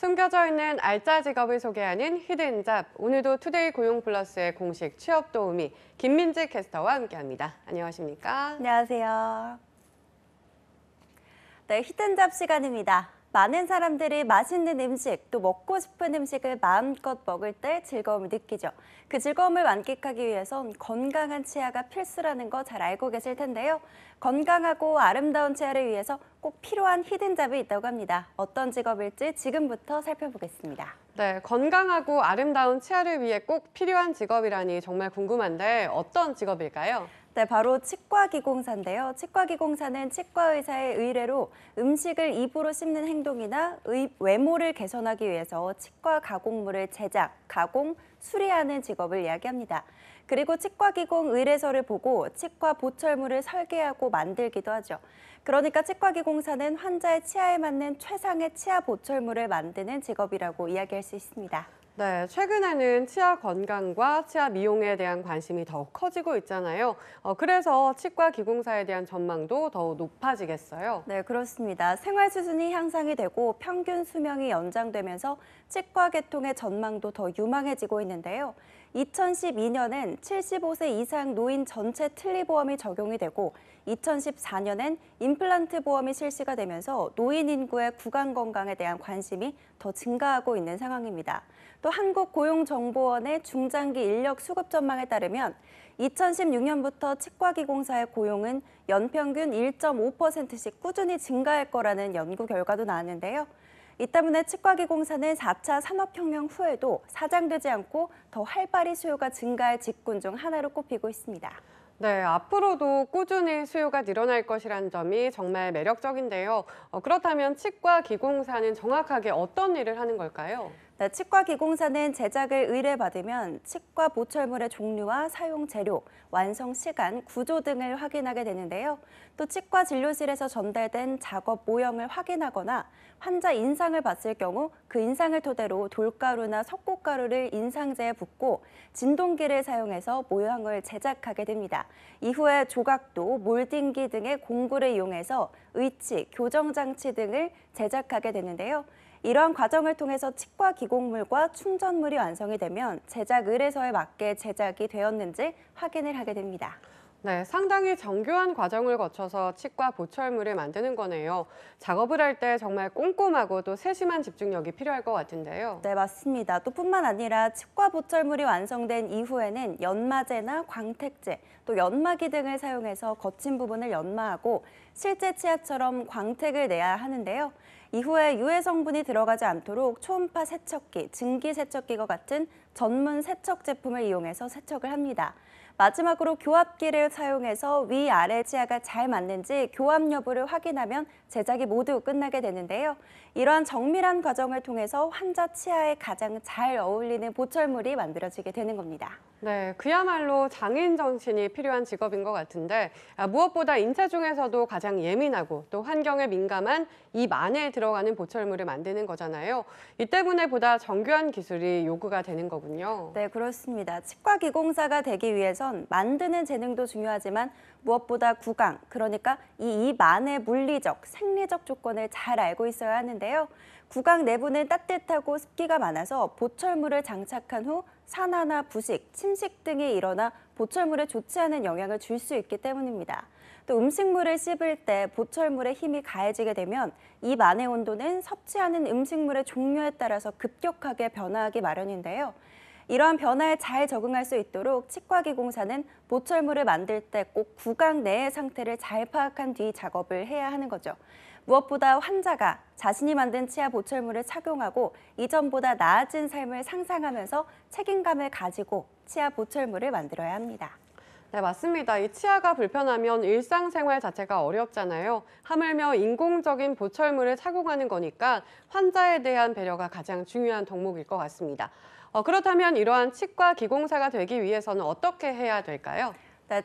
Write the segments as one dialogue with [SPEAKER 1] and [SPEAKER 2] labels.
[SPEAKER 1] 숨겨져 있는 알짜 직업을 소개하는 히든 잡. 오늘도 투데이 고용 플러스의 공식 취업 도우미 김민지 캐스터와 함께합니다. 안녕하십니까?
[SPEAKER 2] 안녕하세요. 네, 히든 잡 시간입니다. 많은 사람들이 맛있는 음식, 또 먹고 싶은 음식을 마음껏 먹을 때 즐거움을 느끼죠. 그 즐거움을 만끽하기 위해선 건강한 치아가 필수라는 거 잘 알고 계실 텐데요. 건강하고 아름다운 치아를 위해서 꼭 필요한 히든 잡이 있다고 합니다. 어떤 직업일지 지금부터 살펴보겠습니다. 네, 건강하고 아름다운 치아를 위해 꼭 필요한 직업이라니 정말 궁금한데 어떤 직업일까요? 네, 바로 치과기공사인데요. 치과기공사는 치과의사의 의뢰로 음식을 입으로 씹는 행동이나 의, 외모를 개선하기 위해서 치과 가공물을 제작, 가공, 수리하는 직업을 이야기합니다. 그리고 치과기공 의뢰서를 보고 치과 보철물을 설계하고 만들기도 하죠. 그러니까 치과기공사는 환자의 치아에 맞는 최상의 치아 보철물을 만드는 직업이라고 이야기할 수 있습니다. 네,
[SPEAKER 1] 최근에는 치아 건강과 치아 미용에 대한 관심이 더 커지고 있잖아요. 어, 그래서 치과 기공사에 대한
[SPEAKER 2] 전망도 더 높아지겠어요. 네, 그렇습니다. 생활 수준이 향상이 되고 평균 수명이 연장되면서 치과 계통의 전망도 더 유망해지고 있는데요. 2012년엔 75세 이상 노인 전체 틀리보험이 적용이 되고 2014년엔 임플란트 보험이 실시가 되면서 노인 인구의 구강 건강에 대한 관심이 더 증가하고 있는 상황입니다. 또 한국고용정보원의 중장기 인력 수급 전망에 따르면 2016년부터 치과기공사의 고용은 연평균 1.5%씩 꾸준히 증가할 거라는 연구 결과도 나왔는데요. 이 때문에 치과기공사는 4차 산업혁명 후에도 사장되지 않고 더 활발히 수요가 증가할 직군 중 하나로 꼽히고 있습니다. 네, 앞으로도 꾸준히 수요가
[SPEAKER 1] 늘어날 것이란 점이 정말 매력적인데요. 어, 그렇다면 치과 기공사는 정확하게
[SPEAKER 2] 어떤 일을 하는 걸까요? 네, 치과 기공사는 제작을 의뢰받으면 치과 보철물의 종류와 사용 재료, 완성 시간, 구조 등을 확인하게 되는데요. 또 치과 진료실에서 전달된 작업 모형을 확인하거나 환자 인상을 봤을 경우 그 인상을 토대로 돌가루나 석고가루를 인상제에 붓고 진동기를 사용해서 모형을 제작하게 됩니다. 이후에 조각도, 몰딩기 등의 공구를 이용해서 의치, 교정 장치 등을 제작하게 되는데요. 이러한 과정을 통해서 치과 기공물과 충전물이 완성이 되면 제작 을뢰서에 맞게 제작이 되었는지 확인을 하게 됩니다. 네, 상당히 정교한 과정을
[SPEAKER 1] 거쳐서 치과 보철물을 만드는 거네요. 작업을 할 때 정말 꼼꼼하고 또 세심한
[SPEAKER 2] 집중력이 필요할 것 같은데요. 네, 맞습니다. 또 뿐만 아니라 치과 보철물이 완성된 이후에는 연마제나 광택제, 또 연마기 등을 사용해서 거친 부분을 연마하고 실제 치아처럼 광택을 내야 하는데요. 이후에 유해 성분이 들어가지 않도록 초음파 세척기, 증기 세척기와 같은 전문 세척 제품을 이용해서 세척을 합니다. 마지막으로 교합기를 사용해서 위아래 치아가 잘 맞는지 교합 여부를 확인하면 제작이 모두 끝나게 되는데요. 이러한 정밀한 과정을 통해서 환자 치아에 가장 잘 어울리는 보철물이 만들어지게 되는 겁니다.
[SPEAKER 1] 네, 그야말로 장인 정신이 필요한 직업인 것 같은데 아, 무엇보다 인체 중에서도 가장 예민하고 또 환경에 민감한 입 안에 들어가는 보철물을 만드는
[SPEAKER 2] 거잖아요. 이 때문에 보다 정교한 기술이 요구가 되는 거군요. 네, 그렇습니다. 치과 기공사가 되기 위해선 만드는 재능도 중요하지만 무엇보다 구강, 그러니까 이입 안의 물리적, 생리적 조건을 잘 알고 있어야 하는데요. 구강 내부는 따뜻하고 습기가 많아서 보철물을 장착한 후 산화나 부식, 침식 등이 일어나 보철물에 좋지 않은 영향을 줄 수 있기 때문입니다. 또 음식물을 씹을 때보철물에 힘이 가해지게 되면 입 안의 온도는 섭취하는 음식물의 종류에 따라서 급격하게 변화하기 마련인데요. 이러한 변화에 잘 적응할 수 있도록 치과기공사는 보철물을 만들 때 꼭 구강 내의 상태를 잘 파악한 뒤 작업을 해야 하는 거죠. 무엇보다 환자가 자신이 만든 치아 보철물을 착용하고 이전보다 나아진 삶을 상상하면서 책임감을 가지고 치아 보철물을 만들어야 합니다. 네, 맞습니다. 이 치아가 불편하면 일상생활
[SPEAKER 1] 자체가 어렵잖아요. 하물며 인공적인 보철물을 착용하는 거니까 환자에 대한 배려가 가장 중요한 덕목일 것 같습니다. 어, 그렇다면 이러한 치과 기공사가
[SPEAKER 2] 되기 위해서는 어떻게 해야 될까요?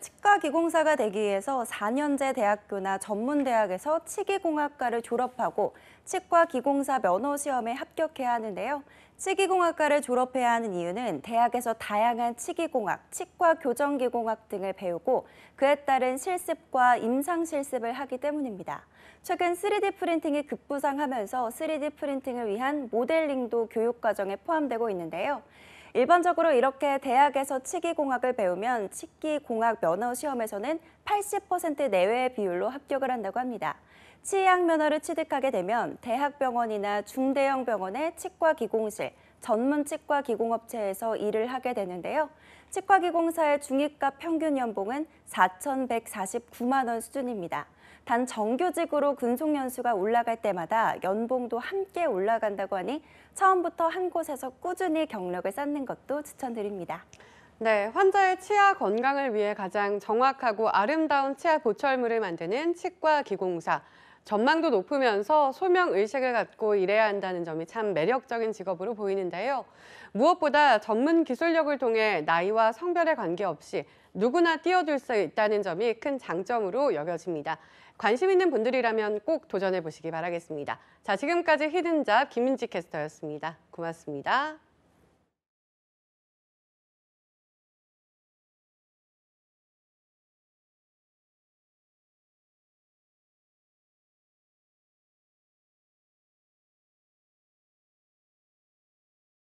[SPEAKER 2] 치과 기공사가 되기 위해서 4년제 대학교나 전문대학에서 치기공학과를 졸업하고 치과 기공사 면허 시험에 합격해야 하는데요. 치기공학과를 졸업해야 하는 이유는 대학에서 다양한 치기공학, 치과 교정기공학 등을 배우고 그에 따른 실습과 임상실습을 하기 때문입니다. 최근 3D 프린팅이 급부상하면서 3D 프린팅을 위한 모델링도 교육과정에 포함되고 있는데요. 일반적으로 이렇게 대학에서 치기공학을 배우면 치기공학 면허 시험에서는 80% 내외의 비율로 합격을 한다고 합니다. 치의학 면허를 취득하게 되면 대학병원이나 중대형 병원의 치과기공실, 전문 치과기공업체에서 일을 하게 되는데요. 치과기공사의 중위가 평균 연봉은 4,149만 원 수준입니다. 단 정규직으로 근속 연수가 올라갈 때마다 연봉도 함께 올라간다고 하니 처음부터 한 곳에서 꾸준히 경력을 쌓는 것도 추천드립니다.
[SPEAKER 1] 네, 환자의 치아 건강을 위해 가장 정확하고 아름다운 치아 보철물을 만드는 치과 기공사. 전망도 높으면서 소명 의식을 갖고 일해야 한다는 점이 참 매력적인 직업으로 보이는데요. 무엇보다 전문 기술력을 통해 나이와 성별에 관계없이 누구나 뛰어들 수 있다는 점이 큰 장점으로 여겨집니다. 관심 있는 분들이라면 꼭 도전해 보시기 바라겠습니다. 자, 지금까지 히든잡 김민지 캐스터였습니다. 고맙습니다.